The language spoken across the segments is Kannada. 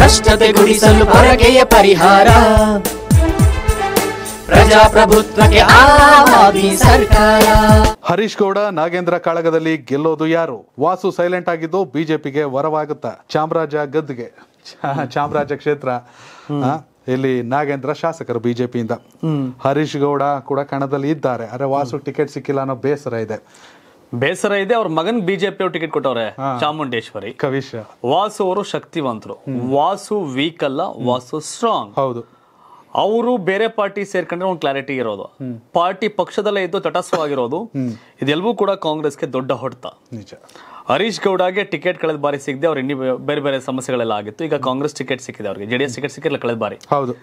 ಭ್ರಷ್ಟತೆ ಗುಡಿಸಲು ಪರಕೆಯ ಪರಿಹಾರ ಪ್ರಜಾಪ್ರಭುತ್ವಕ್ಕೆ ಸರ್ಕಾರ ಹರೀಶ್ ಗೌಡ ನಾಗೇಂದ್ರ ಕಾಳಗದಲ್ಲಿ ಗೆಲ್ಲೋದು ಯಾರು ವಾಸು ಸೈಲೆಂಟ್ ಆಗಿದ್ದು ಬಿಜೆಪಿಗೆ ವರವಾಗುತ್ತ ಚಾಮರಾಜ ಗದ್ದಿಗೆ ಚಾಮರಾಜ ಕ್ಷೇತ್ರ ಇಲ್ಲಿ ನಾಗೇಂದ್ರ ಶಾಸಕರು ಬಿಜೆಪಿಯಿಂದ ಹರೀಶ್ ಗೌಡ ಕೂಡ ಕಣದಲ್ಲಿ ಇದ್ದಾರೆ ಅರೆ ವಾಸು ಟಿಕೆಟ್ ಸಿಕ್ಕಿಲ್ಲ ಅನ್ನೋ ಬೇಸರ ಇದೆ ಬೇಸರ ಇದೆ ಅವ್ರ ಮಗನ್ ಬಿಜೆಪಿ ಅವ್ರು ಟಿಕೆಟ್ ಕೊಟ್ಟವ್ರೆ ಚಾಮುಂಡೇಶ್ವರಿ ಕವಿಶ ವಾಸು ಅವರು ಶಕ್ತಿವಂತರು ವಾಸು ವೀಕ್ ಅಲ್ಲ ವಾಸು ಸ್ಟ್ರಾಂಗ್ ಹೌದು ಅವರು ಬೇರೆ ಪಾರ್ಟಿ ಸೇರ್ಕೊಂಡ್ರೆ ಒಂದು ಕ್ಲಾರಿಟಿ ಇರೋದು ಪಾರ್ಟಿ ಪಕ್ಷದಲ್ಲೇ ಇದ್ದು ತಟಸ್ಥವಾಗಿರೋದು ಇದೆಲ್ಲವೂ ಕೂಡ ಕಾಂಗ್ರೆಸ್ಗೆ ದೊಡ್ಡ ಹೊಡೆತ ನಿಜ ಹರೀಶ್ ಗೌಡಗೆ ಟಿಕೆಟ್ ಕಳೆದ ಬಾರಿ ಸಿಗದೆ ಅವ್ರ ಇನ್ನಿ ಬೇರೆ ಬೇರೆ ಸಮಸ್ಯೆಗಳೆಲ್ಲ ಆಗಿತ್ತು ಈಗ ಕಾಂಗ್ರೆಸ್ ಟಿಕೆಟ್ ಸಿಕ್ಕಿದೆ ಅವ್ರಿಗೆ ಜೆಡಿಎಸ್ ಟಿಕೆಟ್ ಸಿಕ್ಕಿಲ್ಲ ಕಳೆದ ಬಾರಿ ಹೌದು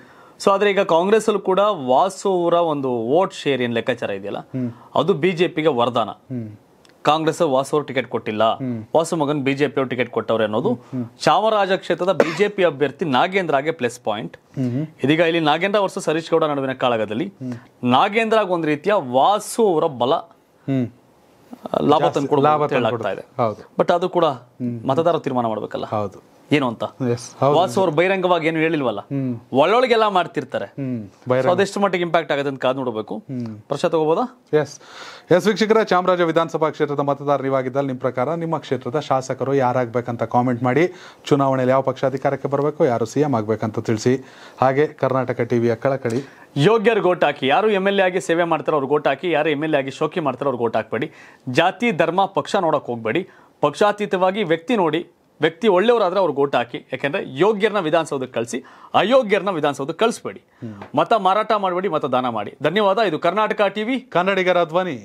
ಸೊ ಆದ್ರೆ ಈಗ ಕಾಂಗ್ರೆಸ್ ಅಲ್ಲೂ ಕೂಡ ವಾಸುವರ ಒಂದು ವೋಟ್ ಶೇರ್ ಏನ್ ಲೆಕ್ಕಾಚಾರ ಇದೆಯಲ್ಲ ಅದು ಬಿಜೆಪಿಗೆ ವರದಾನ ಕಾಂಗ್ರೆಸ್ ವಾಸು ಟಿಕೆಟ್ ಕೊಟ್ಟಿಲ್ಲ ವಾಸು ಮಗನ್ ಬಿಜೆಪಿ ಟಿಕೆಟ್ ಕೊಟ್ಟವ್ರೆ ಅನ್ನೋದು ಚಾಮರಾಜ ಕ್ಷೇತ್ರದ ಬಿಜೆಪಿ ಅಭ್ಯರ್ಥಿ ನಾಗೇಂದ್ರಗೆ ಪ್ಲಸ್ ಪಾಯಿಂಟ್ ಇದೀಗ ಇಲ್ಲಿ ನಾಗೇಂದ್ರ ವರ್ಷ ಹರೀಶ್ ಗೌಡ ನಡುವಿನ ಕಾಳಗದಲ್ಲಿ ನಾಗೇಂದ್ರಾಗ ಒಂದ್ ರೀತಿಯ ವಾಸು ಅವರ ಬಲ ಲಾಭ ಲಾಭ ಇದೆ ಬಟ್ ಅದು ಕೂಡ ಮತದಾರ ತೀರ್ಮಾನ ಮಾಡಬೇಕಲ್ಲ ಹೌದು ಏನು ಅಂತ ವಾಸು ಅವ್ರು ಬಹಿರಂಗವಾಗಿ ಏನು ಹೇಳಿಲ್ವಲ್ಲ ಒಳ್ಳೊಳಗೆಲ್ಲ ಮಾಡ್ತಿರ್ತಾರೆ ಅದೆಷ್ಟು ಮಟ್ಟಿಗೆ ಇಂಪ್ಯಾಕ್ಟ್ ಆಗುತ್ತೆ ಅಂತ ಕಾದು ನೋಡಬೇಕು ಪ್ರಶ್ನೆ ತಗೋಬೋದಾ ಎಸ್ ಎಸ್ ವೀಕ್ಷಕರ ಚಾಮರಾಜ ವಿಧಾನಸಭಾ ಕ್ಷೇತ್ರದ ಮತದಾರ ನೀವಾಗಿದ್ದಲ್ಲಿ ನಿಮ್ಮ ಪ್ರಕಾರ ನಿಮ್ಮ ಕ್ಷೇತ್ರದ ಶಾಸಕರು ಯಾರಾಗಬೇಕಂತ ಕಾಮೆಂಟ್ ಮಾಡಿ ಚುನಾವಣೆಯಲ್ಲಿ ಯಾವ ಪಕ್ಷ ಅಧಿಕಾರಕ್ಕೆ ಬರಬೇಕು ಯಾರು ಸಿಎಂ ಎಂ ಆಗಬೇಕಂತ ತಿಳಿಸಿ ಹಾಗೆ ಕರ್ನಾಟಕ ಟಿವಿಯ ಕಳಕಳಿ ಯೋಗ್ಯರು ಗೋಟ್ ಹಾಕಿ ಯಾರು ಎಮ್ ಎಲ್ ಎ ಆಗಿ ಸೇವೆ ಮಾಡ್ತಾರೋ ಅವ್ರು ಗೋಟ್ ಹಾಕಿ ಯಾರು ಎಮ್ ಎಲ್ ಎ ಆಗಿ ಶೋಕಿ ಮಾಡ್ತಾರೋ ಅವ್ರು ಗೋಟ್ ಹಾಕ್ಬೇಡಿ ಜಾತಿ ಧರ್ಮ ಪಕ್ಷ ನೋಡೋಕೆ ಹೋಗಬೇಡಿ ಪಕ್ಷಾತೀತವಾಗಿ ವ್ಯಕ್ತಿ ನೋಡಿ ವ್ಯಕ್ತಿ ಒಳ್ಳೆಯವರಾದ್ರೆ ಅವ್ರಿಗೆ ಓಟ್ ಹಾಕಿ ಯಾಕೆಂದ್ರೆ ಯೋಗ್ಯರನ್ನ ವಿಧಾನಸೌಧಕ್ಕೆ ಕಳಿಸಿ ಅಯೋಗ್ಯರನ್ನ ವಿಧಾನಸೌಧಕ್ಕೆ ಕಳಿಸ್ಬೇಡಿ ಮತ ಮಾರಾಟ ಮಾಡಬೇಡಿ ಮತದಾನ ಮಾಡಿ ಧನ್ಯವಾದ ಇದು ಕರ್ನಾಟಕ ಟಿವಿ ಕನ್ನಡಿಗರ ಧ್ವನಿ